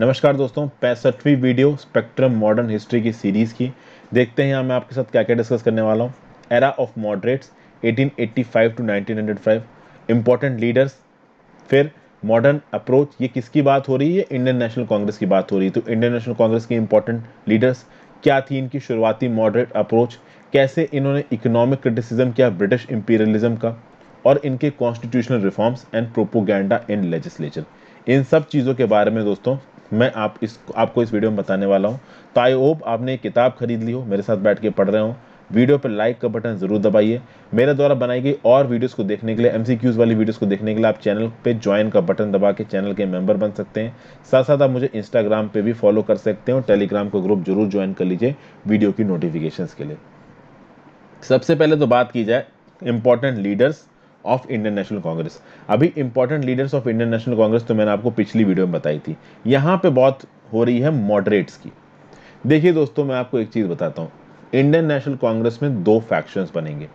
नमस्कार दोस्तों पैंसठवीं वीडियो स्पेक्ट्रम मॉडर्न हिस्ट्री की सीरीज़ की देखते हैं यहाँ मैं आपके साथ क्या क्या डिस्कस करने वाला हूँ era of moderates 1885 to 1905 important leaders फिर मॉडर्न अप्रोच ये किसकी बात हो रही है इंडियन नेशनल कांग्रेस की बात हो रही है तो इंडियन नेशनल कांग्रेस की इंपॉर्टेंट लीडर्स क्या थी इनकी शुरुआती मॉडरेट अप्रोच कैसे इन्होंने इकोनॉमिक क्रिटिसिज्म किया ब्रिटिश इंपीरियलिज्म का और इनके constitutional reforms and propaganda in legislature इन सब चीज़ों के बारे में दोस्तों मैं आप इस आपको इस वीडियो में बताने वाला हूँ तो आई होप आपने एक किताब खरीद ली हो मेरे साथ बैठ के पढ़ रहे हो वीडियो पर लाइक का बटन ज़रूर दबाइए मेरे द्वारा बनाई गई और वीडियोस को देखने के लिए एमसीक्यूज़ वाली वीडियोस को देखने के लिए आप चैनल पे ज्वाइन का बटन दबा के चैनल के मेंबर बन सकते हैं साथ साथ आप मुझे इंस्टाग्राम पे भी फॉलो कर सकते हैं टेलीग्राम का ग्रुप जरूर ज्वाइन कर लीजिए वीडियो की नोटिफिकेशन के लिए सबसे पहले तो बात की जाए important leaders of Indian National Congress अभी important leaders of Indian National Congress तो मैंने आपको पिछली वीडियो में बताई थी यहाँ पे बहुत हो रही है मॉडरेट्स की देखिए दोस्तों मैं आपको एक चीज़ बताता हूँ इंडियन नेशनल कांग्रेस में दो फैक्शंस बनेंगे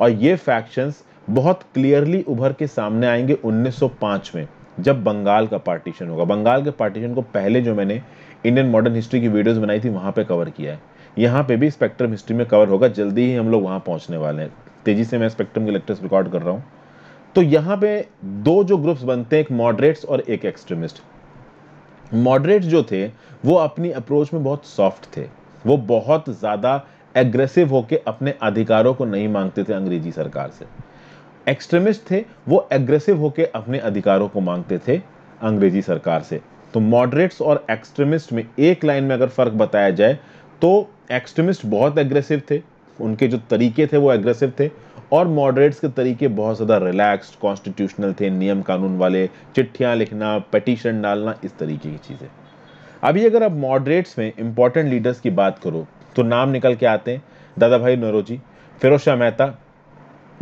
और ये फैक्शंस बहुत क्लियरली उभर के सामने आएंगे 1905 में जब बंगाल का पार्टीशन होगा बंगाल के पार्टीशन को पहले जो मैंने इंडियन मॉडर्न हिस्ट्री की वीडियोस बनाई थी वहां पे कवर किया है यहाँ पे भी स्पेक्ट्रम हिस्ट्री में कवर होगा जल्दी ही हम लोग वहां पहुंचने वाले हैं तेज़ी से मैं स्पेक्ट्रम के लेक्चर्स रिकॉर्ड कर रहा हूँ तो यहाँ पे दो जो ग्रुप्स बनते हैं एक मॉडरेट्स और एक एक्सट्रीमिस्ट मॉडरेट्स जो थे वो अपनी अप्रोच में बहुत सॉफ्ट थे वो बहुत ज़्यादा एग्रेसिव होके अपने अधिकारों को नहीं मांगते थे अंग्रेजी सरकार से एक्सट्रीमिस्ट थे वो एग्रेसिव होके अपने अधिकारों को मांगते थे अंग्रेजी सरकार से तो मॉडरेट्स और एक्सट्रीमिस्ट में एक लाइन में अगर फ़र्क बताया जाए तो एक्सट्रीमिस्ट बहुत एग्रेसिव थे उनके जो तरीके थे वो एग्रेसिव थे और मॉडरेट्स के तरीके बहुत ज़्यादा रिलैक्स्ड कॉन्स्टिट्यूशनल थे नियम कानून वाले चिट्ठियाँ लिखना पटिशन डालना इस तरीके की चीज़ें अभी अगर आप मॉडरेट्स में इंपॉर्टेंट लीडर्स की बात करो तो नाम निकल के आते हैं दादा भाई नरोजी फिरोज शाह मेहता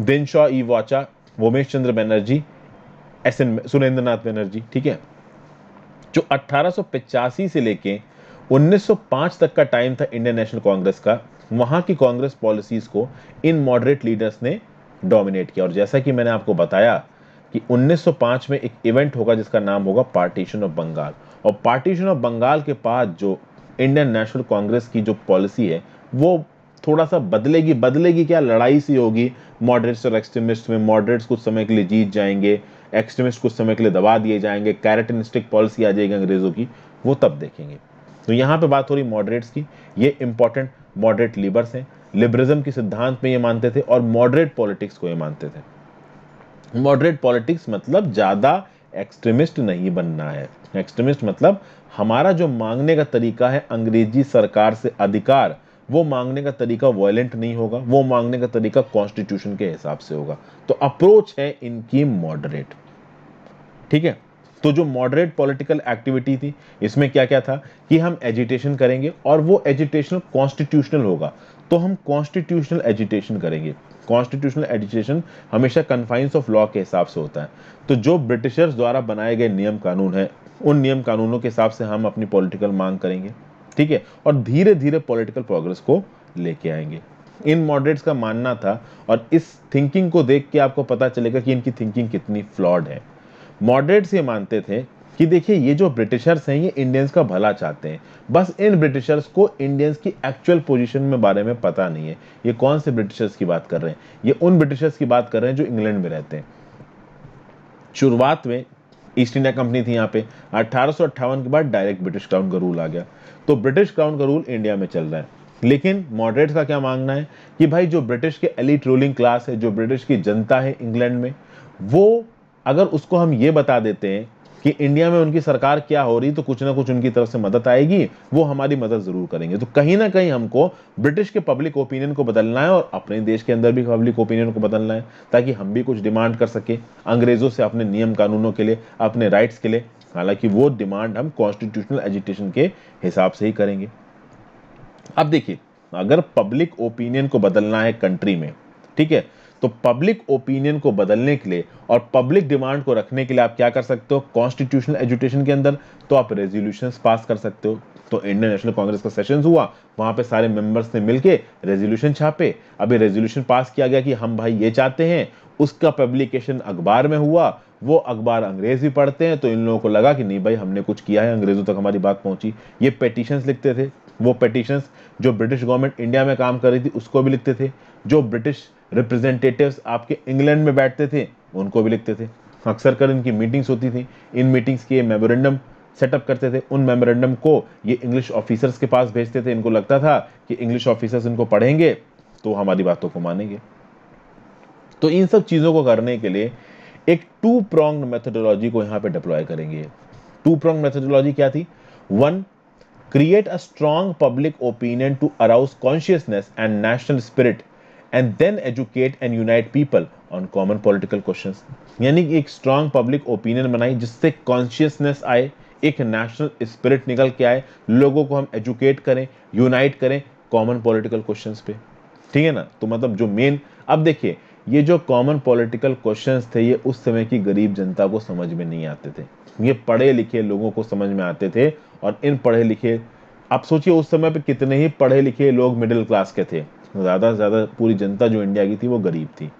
दिन Dinshaw E Wacha Womesh Chandra Banerjee S N Surendranath Banerjee ठीक है जो अट्ठारह से लेके 1905 तक का टाइम था इंडियन नेशनल कांग्रेस का वहां की कांग्रेस पॉलिसीज़ को इन मॉडरेट लीडर्स ने डोमिनेट किया और जैसा कि मैंने आपको बताया कि 1905 में एक इवेंट होगा जिसका नाम होगा पार्टीशन ऑफ बंगाल और पार्टीशन ऑफ बंगाल के बाद जो इंडियन नेशनल कांग्रेस की जो पॉलिसी है वो थोड़ा सा बदलेगी बदलेगी क्या लड़ाई सी होगी मॉडरेट्स और एक्सट्रीमिस्ट में मॉडरेट्स कुछ समय के लिए जीत जाएंगे एक्सट्रीमिस्ट कुछ समय के लिए दबा दिए जाएंगे कैरेटनिस्टिक पॉलिसी आ जाएगी अंग्रेज़ों की वो तब देखेंगे तो यहाँ पे बात हो रही मॉडरेट्स की ये इंपॉर्टेंट मॉडरेट लिबर हैं लिबरिज्म के सिद्धांत में ये मानते थे और मॉडरेट पॉलिटिक्स को ये मानते थे मॉडरेट पॉलिटिक्स मतलब ज़्यादा एक्सट्रीमिस्ट नहीं बनना है एक्सट्रीमिस्ट मतलब हमारा जो मांगने का तरीका है अंग्रेजी सरकार से अधिकार वो मांगने का तरीका वायलेंट नहीं होगा वो मांगने का तरीका कॉन्स्टिट्यूशन के हिसाब से होगा तो अप्रोच है इनकी मॉडरेट ठीक है तो जो मॉडरेट पॉलिटिकल एक्टिविटी थी इसमें क्या क्या था कि हम एजिटेशन करेंगे और वो एजिटेशन कॉन्स्टिट्यूशनल होगा तो हम कॉन्स्टिट्यूशनल एजिटेशन करेंगे कॉन्स्टिट्यूशनल एजिटेशन हमेशा कन्फाइंस ऑफ लॉ के हिसाब से होता है तो जो ब्रिटिशर्स द्वारा बनाए गए नियम कानून है उन नियम कानूनों के हिसाब से हम अपनी पॉलिटिकल मांग करेंगे ठीक है और धीरे धीरे पॉलिटिकल प्रोग्रेस को लेके आएंगे इन मॉडरेट्स का मानना था और इस थिंकिंग को देख के आपको पता चलेगा कि इनकी थिंकिंग कितनी फ्लॉड है मॉडरेट्स ये मानते थे कि देखिए ये जो ब्रिटिशर्स हैं ये इंडियंस का भला चाहते हैं बस इन ब्रिटिशर्स को इंडियंस की एक्चुअल पोजीशन में बारे में पता नहीं है ये कौन से ब्रिटिशर्स की बात कर रहे हैं ये उन ब्रिटिशर्स की बात कर रहे हैं जो इंग्लैंड में रहते हैं शुरुआत में ईस्ट इंडिया कंपनी थी यहाँ पे अठारह के बाद डायरेक्ट ब्रिटिश क्राउन का रूल आ गया तो ब्रिटिश क्राउन का रूल इंडिया में चल रहा है लेकिन मॉडरेट्स का क्या मांगना है कि भाई जो ब्रिटिश के एलिट रूलिंग क्लास है जो ब्रिटिश की जनता है इंग्लैंड में वो अगर उसको हम ये बता देते हैं कि इंडिया में उनकी सरकार क्या हो रही तो कुछ ना कुछ उनकी तरफ से मदद आएगी वो हमारी मदद ज़रूर करेंगे तो कहीं ना कहीं हमको ब्रिटिश के पब्लिक ओपिनियन को बदलना है और अपने देश के अंदर भी पब्लिक ओपिनियन को बदलना है ताकि हम भी कुछ डिमांड कर सके अंग्रेज़ों से अपने नियम कानूनों के लिए अपने राइट्स के लिए हालांकि वो डिमांड हम कॉन्स्टिट्यूशनल एजुटेशन के हिसाब से ही करेंगे अब देखिए अगर पब्लिक ओपिनियन को बदलना है कंट्री में ठीक है तो पब्लिक ओपिनियन को बदलने के लिए और पब्लिक डिमांड को रखने के लिए आप क्या कर सकते हो कॉन्स्टिट्यूशनल एजुकेशन के अंदर तो आप रेजोल्यूशन पास कर सकते हो तो इंडियन नेशनल कांग्रेस का सेशन हुआ वहां पे सारे मेंबर्स ने मिलके रेजोल्यूशन छापे अभी रेजोल्यूशन पास किया गया कि हम भाई ये चाहते हैं उसका पब्लिकेशन अखबार में हुआ वो अखबार अंग्रेज भी पढ़ते हैं तो इन लोगों को लगा कि नहीं भाई हमने कुछ किया है अंग्रेजों तक हमारी बात पहुंची ये पेटिशन लिखते थे वो पेटिशन जो ब्रिटिश गवर्नमेंट इंडिया में काम कर रही थी उसको भी लिखते थे जो ब्रिटिश रिप्रेजेंटेटिव्स आपके इंग्लैंड में बैठते थे उनको भी लिखते थे अक्सर कर इनकी मीटिंग्स होती थी इन मीटिंग्स के मेमोरेंडम सेटअप करते थे उन मेमोरेंडम को ये इंग्लिश ऑफिसर्स के पास भेजते थे इनको लगता था कि इंग्लिश ऑफिसर्स इनको पढ़ेंगे तो हमारी बातों को मानेंगे तो इन सब चीज़ों को करने के लिए एक टू प्रोंग मेथडोलॉजी को यहाँ पे डिप्लॉय करेंगे टू प्रोंग मेथडोलॉजी क्या थी one create a strong public opinion to arouse consciousness and national spirit and then educate and unite people on common political question यानी कि एक स्ट्रॉन्ग पब्लिक ओपिनियन बनाई जिससे कॉन्शियसनेस आए एक नेशनल स्पिरिट निकल के आए लोगों को हम एजुकेट करें यूनाइट करें कॉमन पॉलिटिकल क्वेश्चंस पे ठीक है ना तो मतलब जो मेन अब देखिए ये जो कॉमन पॉलिटिकल क्वेश्चंस थे ये उस समय की गरीब जनता को समझ में नहीं आते थे ये पढ़े लिखे लोगों को समझ में आते थे और इन पढ़े लिखे आप सोचिए उस समय पर कितने ही पढ़े लिखे लोग मिडिल क्लास के थे ज़्यादा से ज़्यादा पूरी जनता जो इंडिया की थी वो गरीब थी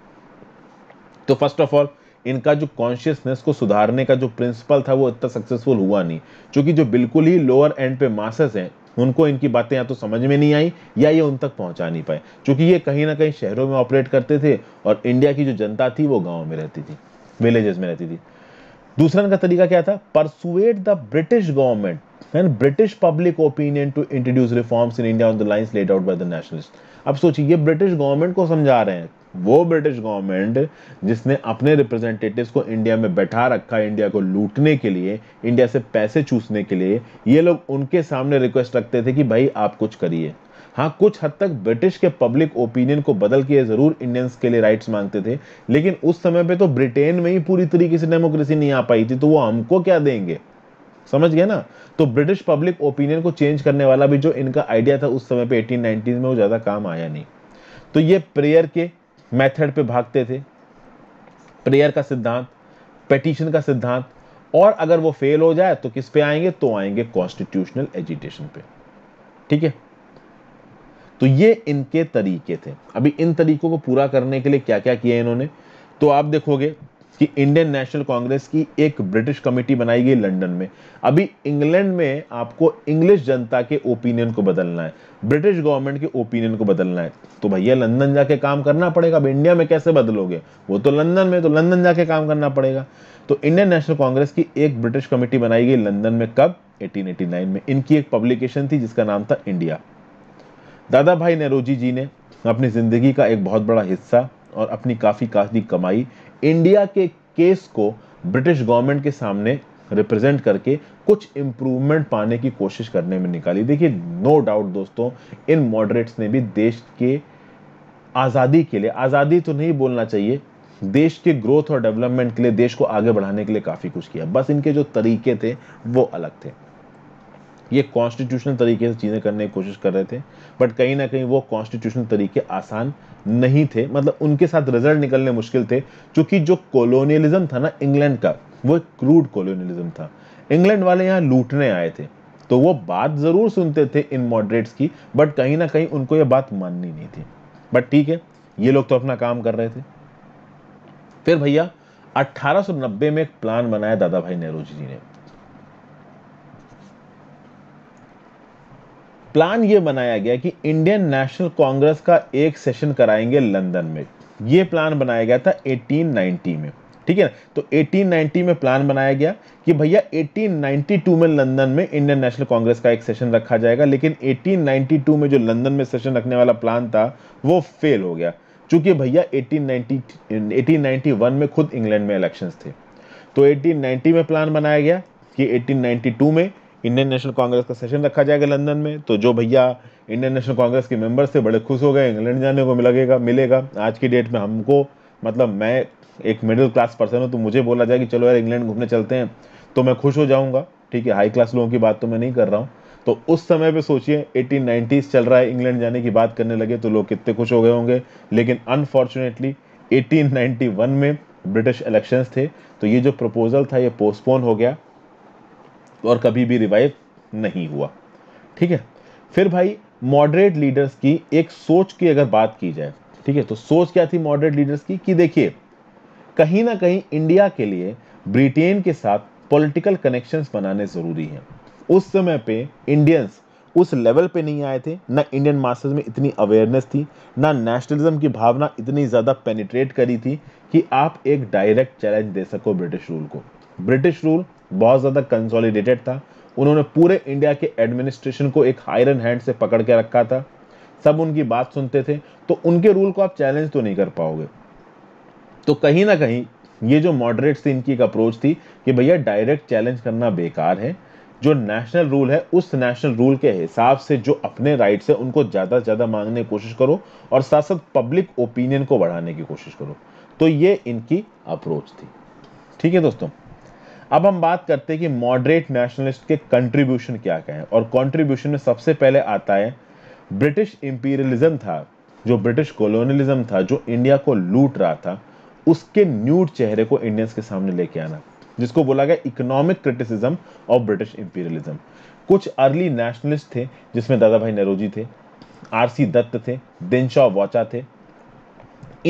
तो फर्स्ट ऑफ ऑल इनका जो कॉन्शियसनेस को सुधारने का जो प्रिंसिपल था वो इतना सक्सेसफुल हुआ नहीं क्योंकि जो बिल्कुल ही लोअर एंड पे मासस हैं उनको इनकी बातें या तो समझ में नहीं आई या ये उन तक पहुंचा नहीं पाए क्योंकि ये कहीं ना कहीं शहरों में ऑपरेट करते थे और इंडिया की जो जनता थी वो गाँव में रहती थी विलेजेस में रहती थी दूसरा इनका तरीका क्या था persuade the British government and British public opinion to introduce reforms in India on the lines laid out by the nationalist अब सोचिए ये ब्रिटिश गवर्नमेंट को समझा रहे हैं वो ब्रिटिश गवर्नमेंट जिसने अपने रिप्रेजेंटेटिव्स को इंडिया में बैठा रखा इंडिया को लूटने के लिए इंडिया से पैसे चूसने के लिए ये लोग उनके सामने रिक्वेस्ट रखते थे कि भाई आप कुछ करिए हाँ कुछ हद तक ब्रिटिश के पब्लिक ओपिनियन को बदल के जरूर इंडियंस के लिए राइट्स मांगते थे लेकिन उस समय पे तो ब्रिटेन में ही पूरी तरीके से डेमोक्रेसी नहीं आ पाई थी तो वो हमको क्या देंगे समझ गए ना तो ब्रिटिश पब्लिक ओपिनियन को चेंज करने वाला भी जो इनका आइडिया था उस समय पे एटीन में वो ज़्यादा काम आया नहीं तो ये प्रेयर के मेथड पे भागते थे प्रेयर का सिद्धांत पेटिशन का सिद्धांत और अगर वो फेल हो जाए तो किस पे आएंगे तो आएंगे कॉन्स्टिट्यूशनल एजुटेशन पे ठीक है तो ये इनके तरीके थे अभी इन तरीकों को पूरा करने के लिए क्या क्या किया इन्होंने तो आप देखोगे कि इंडियन नेशनल कांग्रेस की एक ब्रिटिश कमेटी बनाई गई लंदन में अभी इंग्लैंड में आपको इंग्लिश जनता के ओपिनियन को बदलना है ब्रिटिश गवर्नमेंट के ओपिनियन को बदलना है तो भैया लंदन जाके काम करना पड़ेगा अब इंडिया में कैसे बदलोगे वो तो लंदन में तो लंदन जाके काम करना पड़ेगा तो इंडियन नेशनल कांग्रेस की एक ब्रिटिश कमेटी बनाई गई लंदन में कब 1889 में इनकी एक पब्लिकेशन थी जिसका नाम था इंडिया दादा भाई नेहरू जी ने अपनी जिंदगी का एक बहुत बड़ा हिस्सा और अपनी काफ़ी काफी कमाई इंडिया के केस को ब्रिटिश गवर्नमेंट के सामने रिप्रेजेंट करके कुछ इम्प्रूवमेंट पाने की कोशिश करने में निकाली देखिए नो डाउट दोस्तों इन मॉडरेट्स ने भी देश के आज़ादी के लिए आज़ादी तो नहीं बोलना चाहिए देश के ग्रोथ और डेवलपमेंट के लिए देश को आगे बढ़ाने के लिए काफ़ी कुछ किया बस इनके जो तरीके थे वो अलग थे ये कॉन्स्टिट्यूशनल तरीके से चीज़ें करने की कोशिश कर रहे थे बट कहीं ना कहीं वो कॉन्स्टिट्यूशनल तरीके आसान नहीं थे मतलब उनके साथ रिजल्ट निकलने मुश्किल थे क्योंकि जो कॉलोनियलिज्म था ना इंग्लैंड का वो एक क्रूड कॉलोनियलिज्म था इंग्लैंड वाले यहाँ लूटने आए थे तो वो बात ज़रूर सुनते थे इन मॉडरेट्स की बट कहीं ना कहीं उनको ये बात माननी नहीं थी बट ठीक है ये लोग तो अपना काम कर रहे थे फिर भैया 1890 में एक प्लान बनाया दादा भाई नेहरू जी ने प्लान ये बनाया गया कि इंडियन नेशनल कांग्रेस का एक सेशन कराएंगे लंदन में ये प्लान बनाया गया था 1890 में ठीक है ना तो 1890 में प्लान बनाया गया कि भैया 1892 में लंदन में इंडियन नेशनल कांग्रेस का एक सेशन रखा जाएगा लेकिन 1892 में जो लंदन में सेशन रखने वाला प्लान था वो फेल हो गया चूंकि भैया 1890 1891 में खुद इंग्लैंड में इलेक्शंस थे तो 1890 में प्लान बनाया गया कि 1892 में इंडियन नेशनल कांग्रेस का सेशन रखा जाएगा लंदन में तो जो भैया इंडियन नेशनल कांग्रेस के मेंबर्स थे बड़े खुश हो गए इंग्लैंड जाने को मिलेगा मिलेगा आज की डेट में हमको मतलब मैं एक मिडिल क्लास पर्सन हूँ तो मुझे बोला जाए कि चलो यार इंग्लैंड घूमने चलते हैं तो मैं खुश हो जाऊँगा ठीक है हाई क्लास लोगों की बात तो मैं नहीं कर रहा हूँ तो उस समय पे सोचिए एटीन नाइन्टीज़ चल रहा है इंग्लैंड जाने की बात करने लगे तो लोग कितने खुश हो गए होंगे लेकिन अनफॉर्चुनेटली 1891 में ब्रिटिश इलेक्शंस थे तो ये जो प्रपोज़ल था ये पोस्टपोन हो गया और कभी भी रिवाइव नहीं हुआ ठीक है फिर भाई मॉडरेट लीडर्स की एक सोच की अगर बात की जाए ठीक है तो सोच क्या थी मॉडरेट लीडर्स की कि देखिए कहीं ना कहीं इंडिया के लिए ब्रिटेन के साथ पॉलिटिकल कनेक्शंस बनाने ज़रूरी हैं उस समय पे इंडियंस उस लेवल पे नहीं आए थे ना इंडियन मास्टर्स में इतनी अवेयरनेस थी ना नेशनलिज्म की भावना इतनी ज़्यादा पेनिट्रेट करी थी कि आप एक डायरेक्ट चैलेंज दे सको ब्रिटिश रूल को ब्रिटिश रूल बहुत ज़्यादा कंसोलिडेटेड था उन्होंने पूरे इंडिया के एडमिनिस्ट्रेशन को एक हायरन हैंड से पकड़ के रखा था सब उनकी बात सुनते थे तो उनके रूल को आप चैलेंज तो नहीं कर पाओगे तो कहीं ना कहीं ये जो मॉडरेट से इनकी एक अप्रोच थी कि भैया डायरेक्ट चैलेंज करना बेकार है जो नेशनल रूल है उस नेशनल रूल के हिसाब से जो अपने राइट्स है उनको ज़्यादा से ज़्यादा मांगने की कोशिश करो और साथ साथ पब्लिक ओपिनियन को बढ़ाने की कोशिश करो तो ये इनकी अप्रोच थी ठीक है दोस्तों अब हम बात करते हैं कि मॉडरेट नेशनलिस्ट के कंट्रीब्यूशन क्या क्या है और कंट्रीब्यूशन में सबसे पहले आता है ब्रिटिश इंपीरियलिज्म था जो ब्रिटिश कॉलोनियलिज्म था जो इंडिया को लूट रहा था उसके न्यूट चेहरे को इंडियंस के सामने लेके आना जिसको बोला गया economic criticism of British imperialism कुछ अर्ली नेशनलिस्ट थे जिसमें दादा भाई नरोजी थे आर सी दत्त थे दिनशा वॉचा थे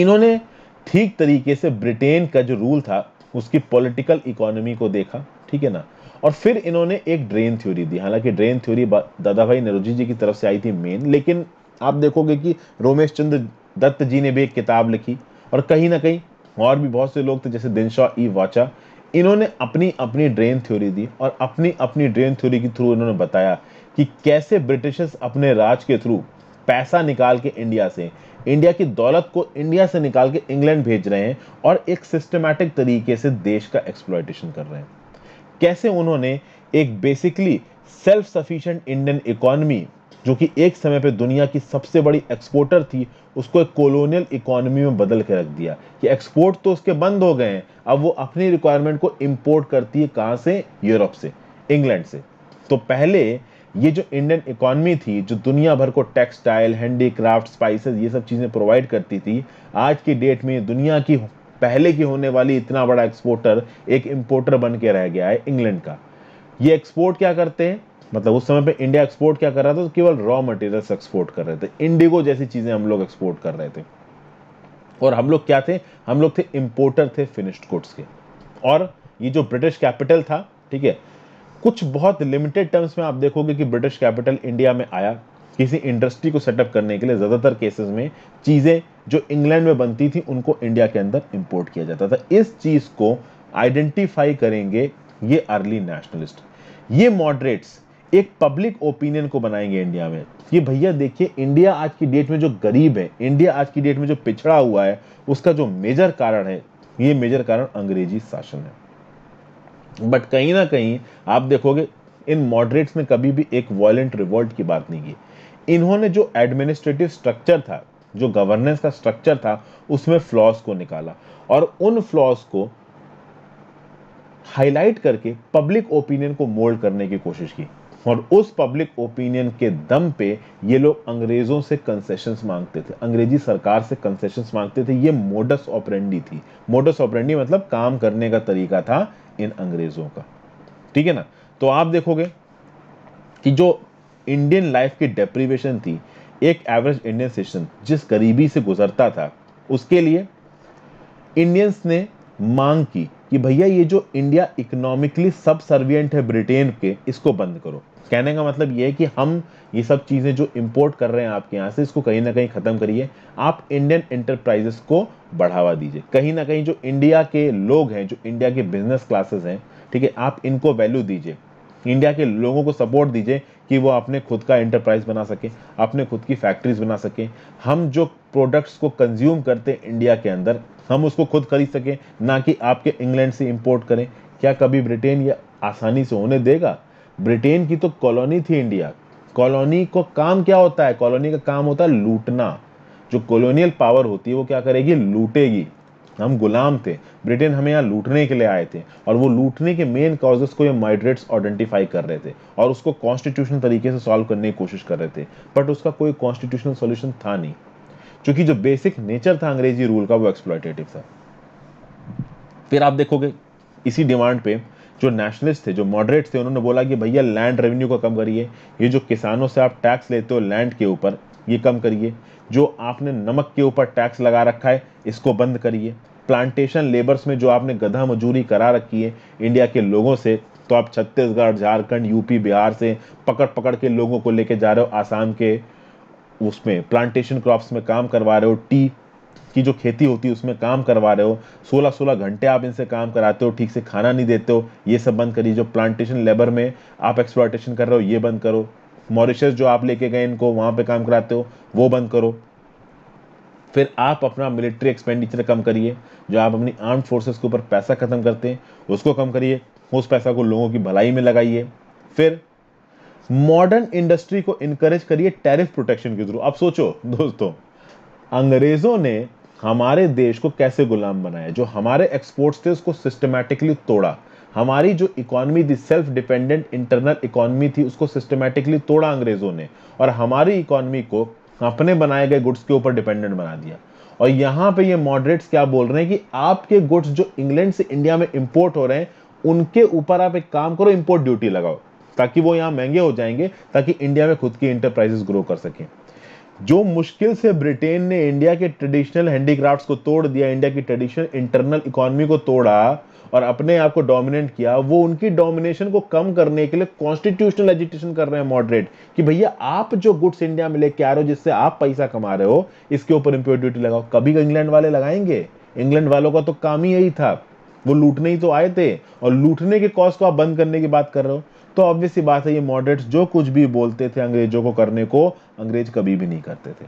इन्होंने ठीक तरीके से ब्रिटेन का जो रूल था उसकी पॉलिटिकल इकोनॉमी को देखा ठीक है ना और फिर इन्होंने एक ड्रेन थ्योरी दी हालांकि ड्रेन थ्योरी दादा भाई नरोजी जी की तरफ से आई थी मेन लेकिन आप देखोगे कि रोमेश चंद्र दत्त जी ने भी एक किताब लिखी और कहीं ना कहीं और भी बहुत से लोग थे जैसे दिनशा ई वाचा इन्होंने अपनी अपनी ड्रेन थ्योरी दी और अपनी अपनी ड्रेन थ्योरी के थ्रू इन्होंने बताया कि कैसे ब्रिटिशर्स अपने राज के थ्रू पैसा निकाल के इंडिया से इंडिया की दौलत को इंडिया से निकाल के इंग्लैंड भेज रहे हैं और एक सिस्टमैटिक तरीके से देश का एक्सप्लॉयटेशन कर रहे हैं कैसे उन्होंने एक basically self sufficient Indian economy जो कि एक समय पे दुनिया की सबसे बड़ी एक्सपोर्टर थी उसको एक कॉलोनियल इकोनॉमी में बदल के रख दिया कि एक्सपोर्ट तो उसके बंद हो गए हैं अब वो अपनी रिक्वायरमेंट को इम्पोर्ट करती है कहाँ से यूरोप से इंग्लैंड से तो पहले ये जो इंडियन इकोनॉमी थी जो दुनिया भर को टेक्सटाइल हैंडीक्राफ्ट स्पाइसेस ये सब चीज़ें प्रोवाइड करती थी आज की डेट में दुनिया की पहले की होने वाली इतना बड़ा एक्सपोर्टर एक इम्पोर्टर बन के रह गया है इंग्लैंड का ये एक्सपोर्ट क्या करते हैं मतलब उस समय पे इंडिया एक्सपोर्ट क्या कर रहा था तो केवल रॉ मटेरियल्स एक्सपोर्ट कर रहे थे इंडिगो जैसी चीज़ें हम लोग एक्सपोर्ट कर रहे थे और हम लोग क्या थे हम लोग थे इंपोर्टर थे फिनिश्ड गुड्स के और ये जो ब्रिटिश कैपिटल था ठीक है कुछ बहुत लिमिटेड टर्म्स में आप देखोगे कि ब्रिटिश कैपिटल इंडिया में आया किसी इंडस्ट्री को सेटअप करने के लिए ज़्यादातर केसेस में चीज़ें जो इंग्लैंड में बनती थी उनको इंडिया के अंदर इंपोर्ट किया जाता था इस चीज़ को आइडेंटिफाई करेंगे ये अर्ली नेशनलिस्ट ये मॉडरेट्स एक पब्लिक ओपिनियन को बनाएंगे इंडिया में ये भैया देखिए इंडिया आज की डेट में जो गरीब है इंडिया आज की डेट में जो पिछड़ा हुआ है उसका जो मेजर कारण है ये मेजर कारण अंग्रेजी शासन है बट कहीं ना कहीं आप देखोगे इन मॉडरेट्स ने कभी भी एक वॉयेंट रिवॉल्ट की बात नहीं की इन्होंने जो एडमिनिस्ट्रेटिव स्ट्रक्चर था जो गवर्नेंस का स्ट्रक्चर था उसमें फ्लॉज को निकाला और उन फ्लॉज को हाईलाइट करके पब्लिक ओपिनियन को मोल्ड करने की कोशिश की और उस पब्लिक ओपिनियन के दम पे ये लोग अंग्रेजों से कंसेशंस मांगते थे अंग्रेजी सरकार से कंसेशंस मांगते थे ये मोडस ऑपरेंडी थी मोडस ऑपरेंडी मतलब काम करने का तरीका था इन अंग्रेज़ों का ठीक है ना तो आप देखोगे कि जो इंडियन लाइफ की डेप्रीवेशन थी एक एवरेज इंडियन सिटीजन जिस गरीबी से गुजरता था उसके लिए इंडियंस ने मांग की कि भैया ये जो इंडिया इकोनॉमिकली सब सर्वियंट है ब्रिटेन के इसको बंद करो कहने का मतलब ये है कि हम ये सब चीज़ें जो इम्पोर्ट कर रहे हैं आपके यहाँ से इसको कहीं ना कहीं ख़त्म करिए आप इंडियन एंटरप्राइजेस को बढ़ावा दीजिए कहीं ना कहीं जो इंडिया के लोग हैं जो इंडिया के बिजनेस क्लासेस हैं ठीक है आप इनको वैल्यू दीजिए इंडिया के लोगों को सपोर्ट दीजिए कि वो अपने खुद का एंटरप्राइज बना सके अपने खुद की फैक्ट्रीज बना सके हम जो प्रोडक्ट्स को कंज्यूम करते इंडिया के अंदर हम उसको खुद खरीद सकें ना कि आपके इंग्लैंड से इम्पोर्ट करें क्या कभी ब्रिटेन ये आसानी से होने देगा ब्रिटेन की तो कॉलोनी थी इंडिया कॉलोनी को काम क्या होता है कॉलोनी का काम होता है लूटना जो कॉलोनियल पावर होती है वो क्या करेगी लूटेगी हम गुलाम थे ब्रिटेन हमें यहाँ लूटने के लिए आए थे और वो लूटने के मेन कॉजेस को ये माइड्रेट्स आइडेंटिफाई कर रहे थे और उसको कॉन्स्टिट्यूशनल तरीके से सॉल्व करने की कोशिश कर रहे थे बट उसका कोई कॉन्स्टिट्यूशनल सोल्यूशन था नहीं क्योंकि जो बेसिक नेचर था अंग्रेजी रूल का वो एक्सप्लॉयटेटिव था फिर आप देखोगे इसी डिमांड पे जो नेशनलिस्ट थे जो मॉडरेट थे उन्होंने बोला कि भैया लैंड रेवेन्यू को कम करिए ये जो किसानों से आप टैक्स लेते हो लैंड के ऊपर ये कम करिए जो आपने नमक के ऊपर टैक्स लगा रखा है इसको बंद करिए प्लांटेशन लेबर्स में जो आपने गधा मजूरी करा रखी है इंडिया के लोगों से तो आप छत्तीसगढ़ झारखंड यूपी बिहार से पकड़ पकड़ के लोगों को लेके जा रहे हो आसाम के उसमें प्लांटेशन क्रॉप्स में काम करवा रहे हो टी की जो खेती होती है उसमें काम करवा रहे हो 16-16 घंटे आप इनसे काम कराते हो ठीक से खाना नहीं देते हो ये सब बंद करिए जो प्लांटेशन लेबर में आप एक्सप्लॉटेशन कर रहे हो ये बंद करो मॉरिशस जो आप लेके गए इनको वहाँ पे काम कराते हो वो बंद करो फिर आप अपना मिलिट्री एक्सपेंडिचर कम करिए जो आप अपनी आर्म फोर्सेस के ऊपर पैसा ख़त्म करते हैं उसको कम करिए उस पैसा को लोगों की भलाई में लगाइए फिर मॉडर्न इंडस्ट्री को इनकरेज करिए टैरिफ प्रोटेक्शन के थ्रू आप सोचो दोस्तों अंग्रेजों ने हमारे देश को कैसे गुलाम बनाया जो हमारे एक्सपोर्ट्स थे उसको सिस्टमैटिकली तोड़ा हमारी जो इकोनॉमी थी सेल्फ डिपेंडेंट इंटरनल इकोनॉमी थी उसको सिस्टमैटिकली तोड़ा अंग्रेजों ने और हमारी इकोनॉमी को अपने बनाए गए गुड्स के ऊपर डिपेंडेंट बना दिया और यहाँ पे ये मॉडरेट्स क्या बोल रहे हैं कि आपके गुड्स जो इंग्लैंड से इंडिया में इंपोर्ट हो रहे हैं उनके ऊपर आप एक काम करो इंपोर्ट ड्यूटी लगाओ ताकि वो यहाँ महंगे हो जाएंगे ताकि इंडिया में खुद की इंटरप्राइजेस ग्रो कर सकें जो मुश्किल से ब्रिटेन ने इंडिया के ट्रेडिशनल हैंडीक्राफ्ट्स को तोड़ दिया इंडिया की ट्रेडिशनल इंटरनल इकोनॉमी को तोड़ा और अपने आप को डोमिनेट किया वो उनकी डोमिनेशन को कम करने के लिए कॉन्स्टिट्यूशनल एजुटेशन कर रहे हैं मॉडरेट कि भैया आप जो गुड्स इंडिया में लेके आ रहे हो जिससे आप पैसा कमा रहे हो इसके ऊपर इम्प्योर ड्यूटी लगाओ कभी इंग्लैंड वाले लगाएंगे इंग्लैंड वालों का तो काम ही यही था वो लूटने ही तो आए थे और लूटने के कॉस्ट को आप बंद करने की बात कर रहे हो तो ऑब्वियस ही बात है ये मॉडरेट्स जो कुछ भी बोलते थे अंग्रेजों को करने को अंग्रेज कभी भी नहीं करते थे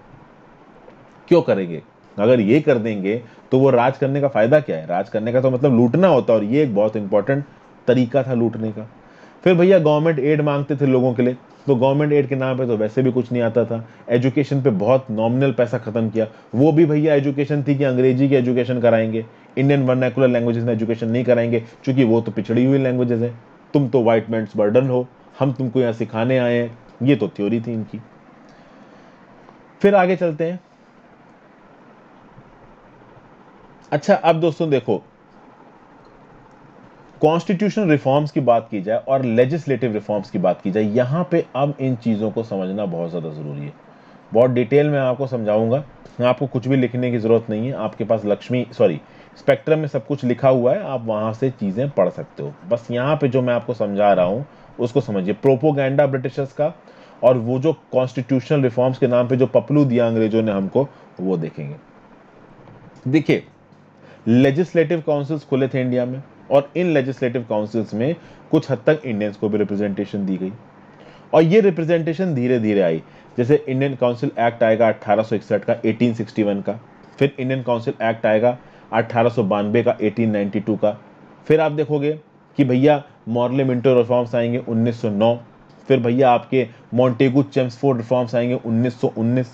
क्यों करेंगे अगर ये कर देंगे तो वो राज करने का फायदा क्या है राज करने का तो मतलब लूटना होता और ये एक बहुत इंपॉर्टेंट तरीका था लूटने का फिर भैया गवर्नमेंट एड मांगते थे लोगों के लिए तो गवर्नमेंट एड के नाम पे तो वैसे भी कुछ नहीं आता था एजुकेशन पे बहुत नॉमिनल पैसा खत्म किया वो भी भैया एजुकेशन थी कि अंग्रेजी की एजुकेशन कराएंगे इंडियन वर्नैकुलर लैंग्वेजेस में एजुकेशन नहीं कराएंगे क्योंकि वो तो पिछड़ी हुई लैंग्वेजेस है तुम तो व्हाइट मैंट्स बर्डन हो हम तुमको यहाँ सिखाने आए हैं ये तो थ्योरी थी इनकी फिर आगे चलते हैं अच्छा अब दोस्तों देखो कॉन्स्टिट्यूशनल रिफॉर्म्स की बात की जाए और लेजिस्लेटिव रिफॉर्म्स की बात की जाए यहां पे अब इन चीजों को समझना बहुत ज्यादा जरूरी है बहुत डिटेल में आपको समझाऊंगा आपको कुछ भी लिखने की ज़रूरत नहीं है आपके पास लक्ष्मी सॉरी स्पेक्ट्रम में सब कुछ लिखा हुआ है आप वहां से चीज़ें पढ़ सकते हो बस यहाँ पे जो मैं आपको समझा रहा हूँ उसको समझिए प्रोपोगेंडा ब्रिटिशर्स का और वो जो कॉन्स्टिट्यूशनल रिफॉर्म्स के नाम पे जो पपलू दिया अंग्रेजों ने हमको वो देखेंगे देखिए लेजिस्लेटिव काउंसिल्स खुले थे इंडिया में और इन लेजिस्लेटिव काउंसिल्स में कुछ हद तक इंडियंस को भी रिप्रेजेंटेशन दी गई और ये रिप्रेजेंटेशन धीरे धीरे आई जैसे इंडियन काउंसिल एक्ट आएगा अट्ठारह का 1861 का फिर इंडियन काउंसिल एक्ट आएगा अट्ठारह का 1892 का फिर आप देखोगे कि भैया मॉर्ले मिंटो रिफॉर्म्स आएंगे 1909 फिर भैया आपके मॉन्टेगू चेम्सफोर्ड रिफॉर्म्स आएंगे 1919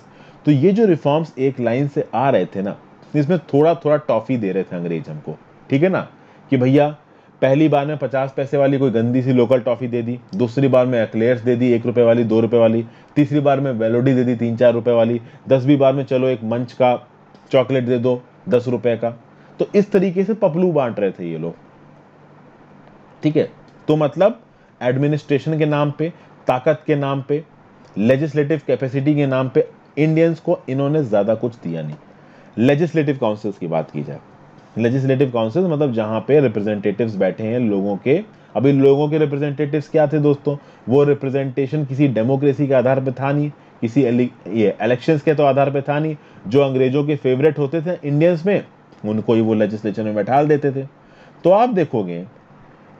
तो ये जो रिफॉर्म्स एक लाइन से आ रहे थे ना इसमें थोड़ा थोड़ा टॉफी दे रहे थे अंग्रेज हमको ठीक है ना कि भैया पहली बार में पचास पैसे वाली कोई गंदी सी लोकल टॉफ़ी दे दी दूसरी बार में एक्लेयर्स दे दी एक रुपये वाली दो रुपये वाली तीसरी बार में वेलोडी दे दी तीन चार रुपये वाली दसवीं बार में चलो एक मंच का चॉकलेट दे दो दस रुपये का तो इस तरीके से पपलू बांट रहे थे ये लोग ठीक है तो मतलब एडमिनिस्ट्रेशन के नाम पे ताकत के नाम पे लेजिस्लेटिव कैपेसिटी के नाम पे इंडियंस को इन्होंने ज़्यादा कुछ दिया नहीं लेजिस्लेटिव काउंसिल्स की बात की जाए लेजिस्लेटिव काउंसिल मतलब जहाँ पे रिप्रेजेंटेटिव्स बैठे हैं लोगों के अभी लोगों के रिप्रेजेंटेटिव्स क्या थे दोस्तों वो रिप्रेजेंटेशन किसी डेमोक्रेसी के आधार पर था नहीं किसी ये इलेक्शंस के तो आधार पर था नहीं जो अंग्रेजों के फेवरेट होते थे इंडियंस में उनको ही वो लेजिस्लेचर में बैठा देते थे तो आप देखोगे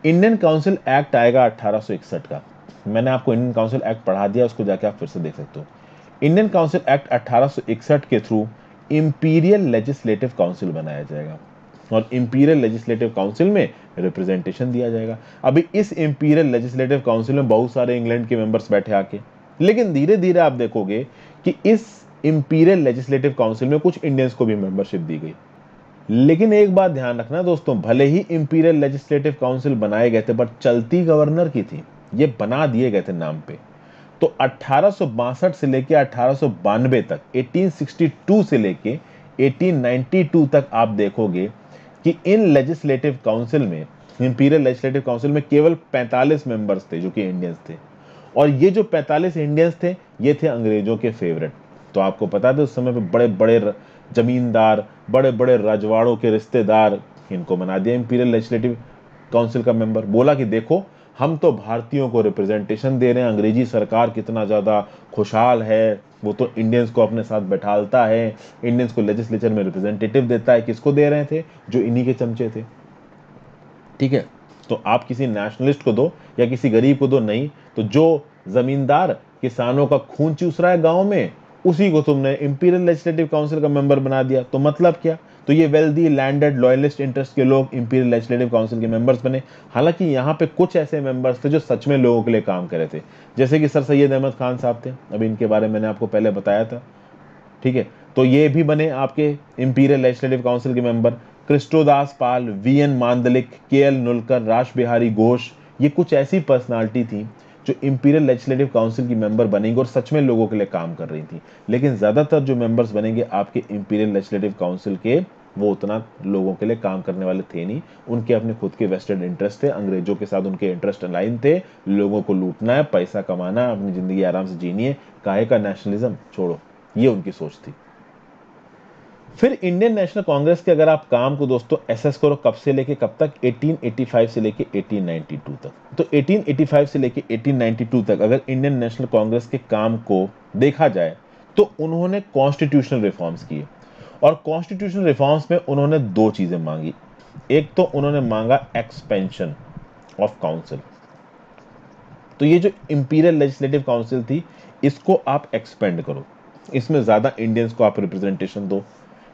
इंडियन काउंसिल एक्ट आएगा 1861 का मैंने आपको इंडियन काउंसिल एक्ट पढ़ा दिया उसको जाके आप फिर से देख सकते हो इंडियन काउंसिल एक्ट 1861 के थ्रू इंपीरियल लेजिस्लेटिव काउंसिल बनाया जाएगा और इंपीरियल लेजिस्लेटिव काउंसिल में रिप्रेजेंटेशन दिया जाएगा अभी इस इंपीरियल लेजिस्लेटिव काउंसिल में बहुत सारे इंग्लैंड के मेंबर्स बैठे आके लेकिन धीरे धीरे आप देखोगे कि इस इंपीरियल लेजिस्लेटिव काउंसिल में कुछ इंडियंस को भी मेंबरशिप दी गई लेकिन एक बात ध्यान रखना दोस्तों भले ही इंपीरियल लेजिस्लेटिव काउंसिल बनाए गए थे पर चलती गवर्नर की थी ये बना दिए गए थे नाम पे तो अट्ठारह से लेके अठारह तक 1862 से लेके 1892 तक आप देखोगे कि इन लेजिस्लेटिव काउंसिल में इंपीरियल लेजिस्लेटिव काउंसिल में केवल 45 मेंबर्स थे जो कि इंडियंस थे और ये जो 45 इंडियंस थे ये थे अंग्रेजों के फेवरेट तो आपको पता था तो उस समय पे बड़े बड़े जमींदार बड़े बड़े राजवाड़ों के रिश्तेदार इनको बना दिया इंपीरियल लेजिस्लेटिव काउंसिल का मेंबर बोला कि देखो हम तो भारतीयों को रिप्रेजेंटेशन दे रहे हैं अंग्रेजी सरकार कितना ज़्यादा खुशहाल है वो तो इंडियंस को अपने साथ बैठालता है इंडियंस को लेजिस्लेचर में रिप्रेजेंटेटिव देता है किसको दे रहे थे जो इन्हीं के चमचे थे ठीक है तो आप किसी नेशनलिस्ट को दो या किसी गरीब को दो नहीं तो जो जमींदार किसानों का खून चूस रहा है गाँव में उसी को तुमने इंपीरियल लेजिस्लेटिव काउंसिल का मेंबर बना दिया तो मतलब क्या तो ये वेल्दी लैंडेड लॉयलिस्ट इंटरेस्ट के लोग इंपीरियल लेजिस्लेटिव काउंसिल के मेंबर्स बने हालांकि यहाँ पे कुछ ऐसे मेंबर्स थे जो सच में लोगों के लिए काम कर रहे थे जैसे कि सर सैयद अहमद खान साहब थे अभी इनके बारे में मैंने आपको पहले बताया था ठीक है तो ये भी बने आपके इंपीरियल लेजिस्लेटिव काउंसिल के member Kristodas Pal V N Mandlik K L Nulkar Raj Bihari Ghosh ये कुछ ऐसी पर्सनैलिटी थी जो इंपीरियल लेजिस्लेटिव काउंसिल की मेंबर बनेंगी और सच में लोगों के लिए काम कर रही थी लेकिन ज़्यादातर जो मेंबर्स बनेंगे आपके इंपीरियल लेजिस्लेटिव काउंसिल के वो उतना लोगों के लिए काम करने वाले थे नहीं उनके अपने खुद के वेस्टर्न इंटरेस्ट थे अंग्रेजों के साथ उनके इंटरेस्ट अलाइन थे लोगों को लूटना है पैसा कमाना अपनी ज़िंदगी आराम से जीनी है काहे का नेशनलिज्म छोड़ो ये उनकी सोच थी फिर इंडियन नेशनल कांग्रेस के अगर आप काम को दोस्तों एसेस करो कब से लेके कब तक 1885 से लेके 1892 तक तो 1885 से लेके 1892 तक अगर इंडियन नेशनल कांग्रेस के काम को देखा जाए तो उन्होंने कॉन्स्टिट्यूशनल रिफॉर्म्स किए और कॉन्स्टिट्यूशनल रिफॉर्म्स में उन्होंने दो चीज़ें मांगी एक तो उन्होंने मांगा एक्सपेंशन ऑफ काउंसिल तो ये जो इंपीरियल लेजिस्लेटिव काउंसिल थी इसको आप एक्सपेंड करो इसमें ज़्यादा इंडियंस को आप रिप्रेजेंटेशन दो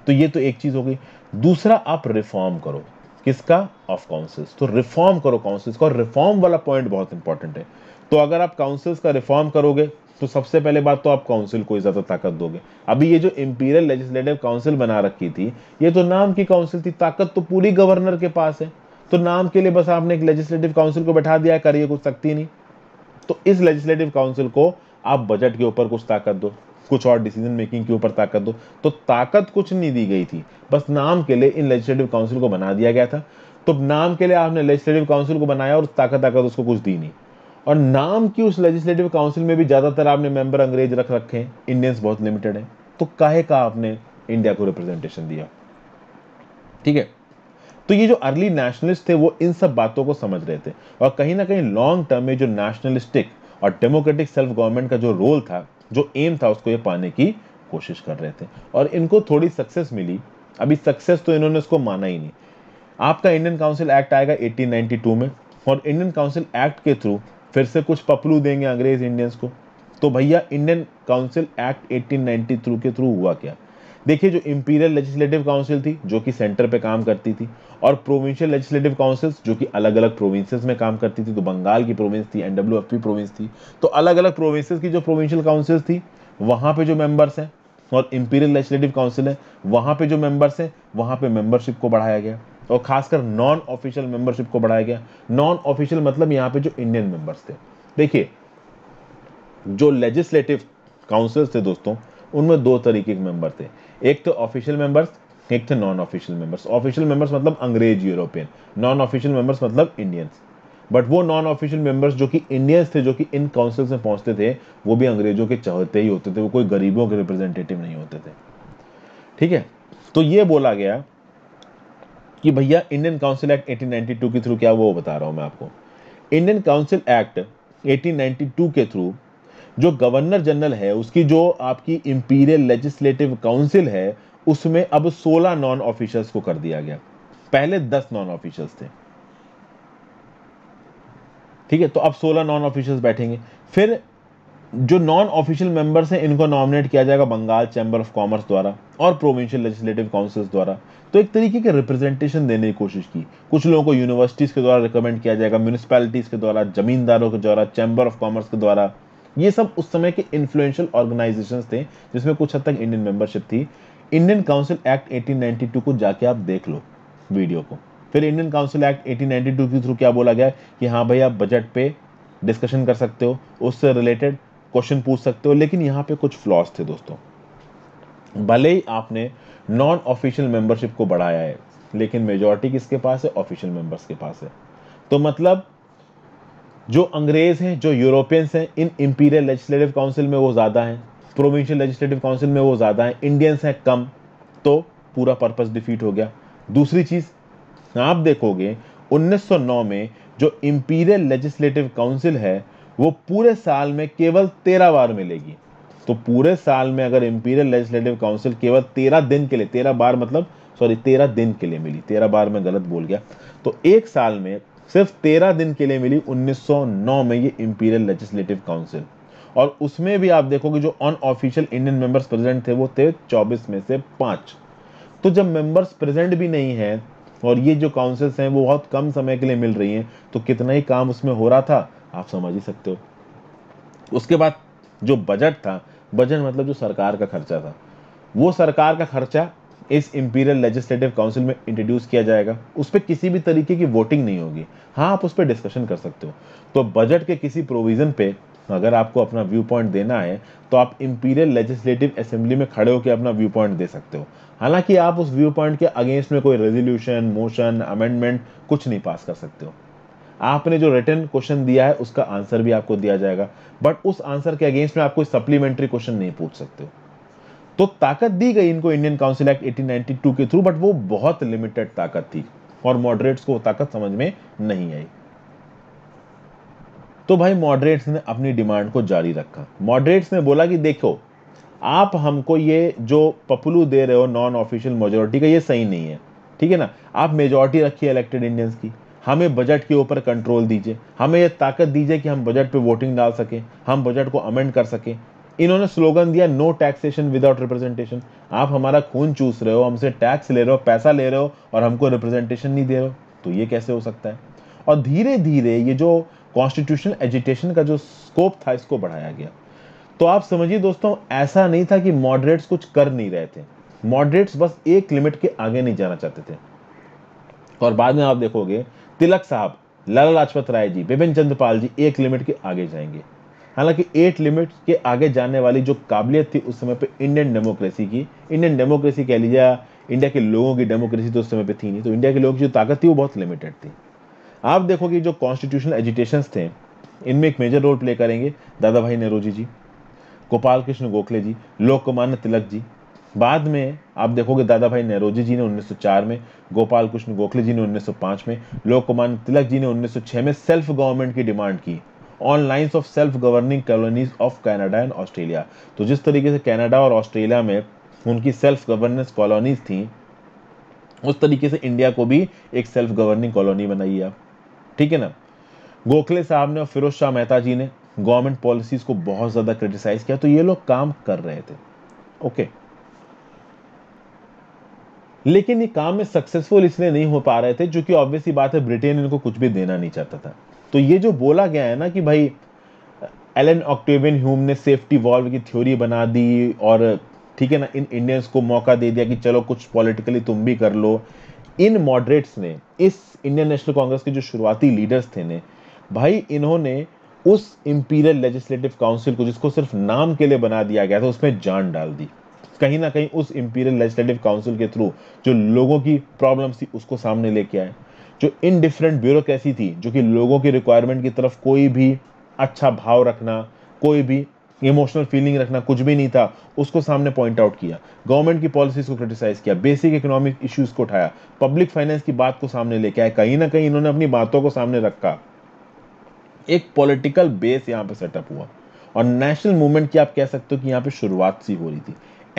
तो ये तो एक चीज़ हो गई दूसरा आप रिफॉर्म करो किसका ऑफ काउंसिल्स तो रिफॉर्म करो काउंसिल्स का रिफॉर्म वाला पॉइंट बहुत इंपॉर्टेंट है तो अगर आप काउंसिल्स का रिफॉर्म करोगे तो सबसे पहले बात तो आप काउंसिल को ज़्यादा ताकत दोगे अभी ये जो इंपीरियल लेजिस्लेटिव काउंसिल बना रखी थी ये तो नाम की काउंसिल थी ताकत तो पूरी गवर्नर के पास है तो नाम के लिए बस आपने एक लेजिस्लेटिव काउंसिल को बैठा दिया करिए कुछ सकती नहीं तो इस लेजिस्लेटिव काउंसिल को आप बजट के ऊपर कुछ ताकत दो कुछ और डिसीजन मेकिंग के ऊपर ताकत दो तो ताकत कुछ नहीं दी गई थी बस नाम के लिए इन लेजिस्लेटिव काउंसिल को बना दिया गया था तो नाम के लिए आपने लेजिस्लेटिव काउंसिल को बनाया और ताकत ताकत उसको कुछ दी नहीं और नाम की उस लेजिस्लेटिव काउंसिल में भी ज़्यादातर आपने मेंबर अंग्रेज रख रखे हैं इंडियंस बहुत लिमिटेड हैं तो काहे का आपने इंडिया को रिप्रेजेंटेशन दिया ठीक है तो ये जो अर्ली नेशनलिस्ट थे वो इन सब बातों को समझ रहे थे और कहीं ना कहीं लॉन्ग टर्म में जो नेशनलिस्टिक और डेमोक्रेटिक सेल्फ गवर्नमेंट का जो रोल था जो एम था उसको ये पाने की कोशिश कर रहे थे और इनको थोड़ी सक्सेस मिली अभी सक्सेस तो इन्होंने उसको माना ही नहीं आपका इंडियन काउंसिल एक्ट आएगा 1892 में और इंडियन काउंसिल एक्ट के थ्रू फिर से कुछ पपलू देंगे अंग्रेज इंडियंस को तो भैया इंडियन काउंसिल एक्ट 1893 के थ्रू हुआ क्या देखिए जो इंपीरियल लेजिस्लेटिव काउंसिल थी जो कि सेंटर पे काम करती थी और प्रोविंशियल लेजिस्लेटिव काउंसिल्स जो कि अलग अलग प्रोविंसेस में काम करती थी तो बंगाल की प्रोविंस थी एनडब्ल्यू एफ प्रोविंस थी तो अलग अलग प्रोविंसेस की जो प्रोविंशियल काउंसिल्स थी वहां पे जो मेंबर्स हैं और इंपीरियल लेजिस्लेटिव काउंसिल है वहां पे जो मेंबर्स हैं वहां पे मेंबरशिप को बढ़ाया गया और खासकर नॉन ऑफिशियल मेंबरशिप को बढ़ाया गया नॉन ऑफिशियल मतलब यहाँ पे जो इंडियन मेंबर्स थे देखिए जो लेजिस्लेटिव काउंसिल्स थे दोस्तों उनमें दो तरीके के मेंबर थे एक तो ऑफिशियल मेंबर्स एक थे non official members official members मतलब अंग्रेज यूरोपियन नॉन ऑफिशियल मेंबर्स मतलब इंडियंस बट वो नॉन ऑफिशियल मेंबर्स जो कि इंडियंस थे जो कि इन काउंसिल्स में पहुंचते थे वो भी अंग्रेजों के चाहते ही होते थे वो कोई गरीबों के रिप्रेजेंटेटिव नहीं होते थे ठीक है तो ये बोला गया कि भैया इंडियन काउंसिल एक्ट 1892 के थ्रू क्या वो बता रहा हूं मैं आपको इंडियन काउंसिल एक्ट 1892 के थ्रू जो गवर्नर जनरल है उसकी जो आपकी इंपीरियल लेजिस्लेटिव काउंसिल है उसमें अब 16 नॉन ऑफिशियल्स को कर दिया गया पहले 10 नॉन ऑफिशियल्स थे ठीक है तो अब 16 नॉन ऑफिशियल्स बैठेंगे फिर जो नॉन ऑफिशियल मेंबर्स हैं इनको नॉमिनेट किया जाएगा बंगाल चैम्बर ऑफ कॉमर्स द्वारा और प्रोविंशियल लेजिस्लेटिव काउंसिल्स द्वारा तो एक तरीके के रिप्रेजेंटेशन देने की कोशिश की कुछ लोगों को यूनिवर्सिटीज़ के द्वारा रिकमेंड किया जाएगा म्यूनिसपैलिटीज़ के द्वारा जमींदारों के द्वारा चैम्बर ऑफ कॉमर्स के द्वारा ये सब उस समय के इन्फ्लुएंशियल ऑर्गेनाइजेशंस थे जिसमें कुछ हद तक इंडियन मेंबरशिप थी इंडियन काउंसिल एक्ट 1892 को जाके आप देख लो वीडियो को फिर इंडियन काउंसिल एक्ट 1892 के थ्रू क्या बोला गया कि हाँ भाई आप बजट पे डिस्कशन कर सकते हो उससे रिलेटेड क्वेश्चन पूछ सकते हो लेकिन यहाँ पे कुछ फ्लॉज थे दोस्तों भले ही आपने नॉन ऑफिशियल मेंबरशिप को बढ़ाया है लेकिन मेजोरिटी किसके पास है ऑफिशियल मेंबर्स के पास है तो मतलब जो अंग्रेज़ हैं जो यूरोपियंस हैं इन इंपीरियल लेजिस्लेटिव काउंसिल में वो ज़्यादा हैं प्रोविंशियल लेजिस्लेटिव काउंसिल में वो ज़्यादा हैं इंडियंस हैं कम तो पूरा पर्पज़ डिफीट हो गया दूसरी चीज़ आप देखोगे 1909 में जो इम्पीरियल लेजिस्लेटिव काउंसिल है वो पूरे साल में केवल तेरह बार मिलेगी तो पूरे साल में अगर इंपीरियल लेजिस्लेटिव काउंसिल केवल तेरह दिन के लिए तेरह बार मतलब सॉरी तेरह दिन के लिए मिली तेरह बार मैं गलत बोल गया तो एक साल में सिर्फ तेरह दिन के लिए मिली 1909 में ये इंपीरियल लेजिस्लेटिव काउंसिल और उसमें भी आप देखोगे जो unofficial Indian members present थे वो थे 24 में से पांच तो जब मेंबर्स प्रेजेंट भी नहीं है और ये जो काउंसिल्स हैं वो बहुत कम समय के लिए मिल रही हैं तो कितना ही काम उसमें हो रहा था आप समझ ही सकते हो उसके बाद जो बजट था बजट मतलब जो सरकार का खर्चा था वो सरकार का खर्चा इस इम्पीरियल लेजिस्लेटिव काउंसिल में इंट्रोड्यूस किया जाएगा उस पर किसी भी तरीके की वोटिंग नहीं होगी हाँ आप उस पर डिस्कशन कर सकते हो तो बजट के किसी प्रोविज़न पे अगर आपको अपना व्यू पॉइंट देना है तो आप इम्पीरियल लेजिस्लेटिव असेंबली में खड़े होकर अपना व्यू पॉइंट दे सकते हो हालांकि आप उस व्यू पॉइंट के अगेंस्ट में कोई रेजोल्यूशन मोशन अमेंडमेंट कुछ नहीं पास कर सकते हो आपने जो रिटर्न क्वेश्चन दिया है उसका आंसर भी आपको दिया जाएगा बट उस आंसर के अगेंस्ट में आप कोई सप्लीमेंट्री क्वेश्चन नहीं पूछ सकते हो तो ताकत दी गई इनको इंडियन काउंसिल एक्ट 1892 के थ्रू बट वो बहुत लिमिटेड ताकत थी और मॉडरेट्स को ताकत समझ में नहीं आई तो भाई मॉडरेट्स ने अपनी डिमांड को जारी रखा मॉडरेट्स ने बोला कि देखो आप हमको ये जो पपलू दे रहे हो नॉन ऑफिशियल मेजोरिटी का ये सही नहीं है ठीक है ना आप मेजोरिटी रखिए इलेक्टेड इंडियंस की हमें बजट के ऊपर कंट्रोल दीजिए हमें ये ताकत दीजिए कि हम बजट पे वोटिंग डाल सकें हम बजट को अमेंड कर सकें इन्होंने स्लोगन दिया नो टैक्सेशन विदाउट रिप्रेजेंटेशन आप हमारा खून चूस रहे हो हमसे टैक्स ले रहे हो पैसा ले रहे हो और हमको रिप्रेजेंटेशन नहीं दे रहे हो तो ये कैसे हो सकता है और धीरे धीरे ये जो कॉन्स्टिट्यूशनल एजुटेशन का जो स्कोप था इसको बढ़ाया गया तो आप समझिए दोस्तों ऐसा नहीं था कि मॉडरेट्स कुछ कर नहीं रहे थे मॉडरेट्स बस एक लिमिट के आगे नहीं जाना चाहते थे और बाद में आप देखोगे तिलक साहब लाला लाजपत राय जी बिपिन चंद्रपाल जी एक लिमिट के आगे जाएंगे हालांकि एट लिमिट के आगे जाने वाली जो काबिलियत थी उस समय पर इंडियन डेमोक्रेसी की इंडियन डेमोक्रेसी कह लीजिए इंडिया के लोगों की डेमोक्रेसी तो उस समय पर थी नहीं तो इंडिया के लोगों की जो ताकत थी वो बहुत लिमिटेड थी आप देखो कि जो कॉन्स्टिट्यूशनल एजुटेशन थे इनमें एक मेजर रोल प्ले करेंगे दादा भाई नेहरूजी जी गोपाल कृष्ण गोखले जी लोकमान्य तिलक जी बाद में आप देखोगे दादा भाई नेहरूजी जी ने 1904 में गोपाल कृष्ण गोखले जी ने 1905 में लोकमान्य तिलक जी ने 1906 में सेल्फ गवर्नमेंट की डिमांड की on lines of self governing colonies of Canada and Australia तो जिस तरीके से कैनेडा और ऑस्ट्रेलिया में उनकी सेल्फ गवर्नेंस कॉलोनीज थी उस तरीके से इंडिया को भी एक सेल्फ गवर्निंग कॉलोनी बनाई है ठीक है ना गोखले साहब ने और फिरोज शाह मेहता जी ने गवर्नमेंट पॉलिसीज को बहुत ज़्यादा क्रिटिसाइज किया तो ये लोग काम कर रहे थे ओके लेकिन ये काम में सक्सेसफुल इसलिए नहीं हो पा रहे थे क्योंकि ऑब्वियसली बात है ब्रिटेन इनको कुछ भी देना नहीं चाहता था तो ये जो बोला गया है ना कि भाई एलन ऑक्टेवियन ह्यूम ने सेफ्टी वॉल्व की थ्योरी बना दी और ठीक है ना इन इंडियंस को मौका दे दिया कि चलो कुछ पॉलिटिकली तुम भी कर लो इन मॉडरेट्स ने इस इंडियन नेशनल कांग्रेस के जो शुरुआती लीडर्स थे ने भाई इन्होंने उस इम्पीरियल लेजिस्लेटिव काउंसिल को जिसको सिर्फ नाम के लिए बना दिया गया था उसमें जान डाल दी कहीं ना कहीं उस इम्पीरियल लेजिस्लेटिव काउंसिल के थ्रू जो लोगों की प्रॉब्लम थी उसको सामने लेके आए जो इनडिफरेंट ब्यूरोक्रेसी थी जो कि लोगों की रिक्वायरमेंट की तरफ कोई भी अच्छा भाव रखना कोई भी इमोशनल फीलिंग रखना कुछ भी नहीं था उसको सामने पॉइंट आउट किया गवर्नमेंट की पॉलिसीज को क्रिटिसाइज किया बेसिक इकोनॉमिक इश्यूज को उठाया पब्लिक फाइनेंस की बात को सामने लेके आया कहीं ना कहीं इन्होंने अपनी बातों को सामने रखा एक पॉलिटिकल बेस यहाँ पे सेटअप हुआ और नेशनल मूवमेंट की आप कह सकते हो कि यहाँ पे शुरुआत सी हो रही थी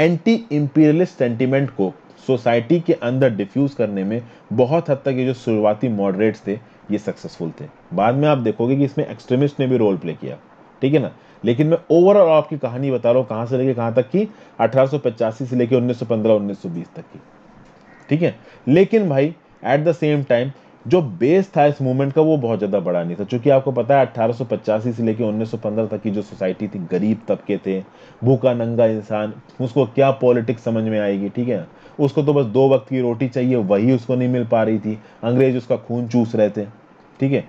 एंटी इंपीरियलिस्ट सेंटिमेंट को सोसाइटी के अंदर डिफ्यूज़ करने में बहुत हद तक ये जो शुरुआती मॉडरेट्स थे ये सक्सेसफुल थे बाद में आप देखोगे कि इसमें एक्सट्रीमिस्ट ने भी रोल प्ले किया ठीक है ना लेकिन मैं ओवरऑल आपकी कहानी बता रहा हूँ कहाँ से लेके कहाँ तक की अठारह से लेके 1915-1920 तक की ठीक है लेकिन भाई एट द सेम टाइम जो बेस था इस मूवमेंट का वो बहुत ज़्यादा बड़ा नहीं था क्योंकि आपको पता है अट्ठारह से लेकर उन्नीस तक की जो सोसाइटी थी गरीब तबके थे भूखा नंगा इंसान उसको क्या पॉलिटिक्स समझ में आएगी ठीक है उसको तो बस दो वक्त की रोटी चाहिए वही उसको नहीं मिल पा रही थी अंग्रेज उसका खून चूस रहे थे ठीक है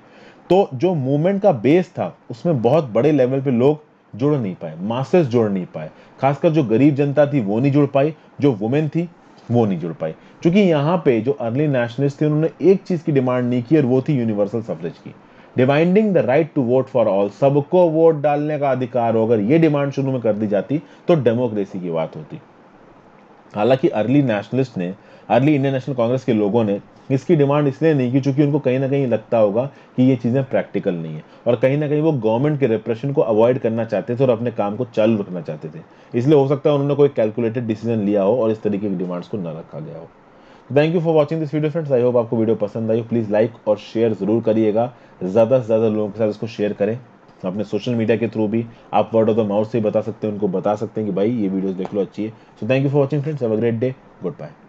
तो जो मूवमेंट का बेस था उसमें बहुत बड़े लेवल पे लोग जुड़ नहीं पाए मासेस जुड़ नहीं पाए खासकर जो गरीब जनता थी वो नहीं जुड़ पाई जो वुमेन थी वो नहीं जुड़ पाई क्योंकि यहाँ पे जो अर्ली नेशनलिस्ट थे उन्होंने एक चीज़ की डिमांड नहीं की और वो थी यूनिवर्सल सफरेज की dividing the right to vote for all सबको वोट डालने का अधिकार हो अगर ये डिमांड शुरू में कर दी जाती तो डेमोक्रेसी की बात होती हालांकि अर्ली नेशनलिस्ट ने अर्ली इंडियन नेशनल कांग्रेस के लोगों ने इसकी डिमांड इसलिए नहीं की चूंकि उनको कहीं ना कहीं लगता होगा कि ये चीज़ें प्रैक्टिकल नहीं है और कहीं ना कहीं वो गवर्नमेंट के रिप्रेशन को अवॉइड करना चाहते थे और अपने काम को चालू रखना चाहते थे इसलिए हो सकता है उन्होंने कोई कैलकुलेटेड डिसीजन लिया हो और इस तरीके की डिमांड्स को ना रखा गया हो thank you for watching this video friends I hope आपको वीडियो पसंद आई हो प्लीज़ लाइक और शेयर ज़रूर करिएगा ज़्यादा से ज़्यादा लोगों के साथ इसको शेयर करें अपने सोशल मीडिया के थ्रू भी आप वर्ड ऑफ द माउथ से बता सकते हैं उनको बता सकते हैं कि भाई ये वीडियोस देख लो अच्छी है so thank you for watching friends have a great day good bye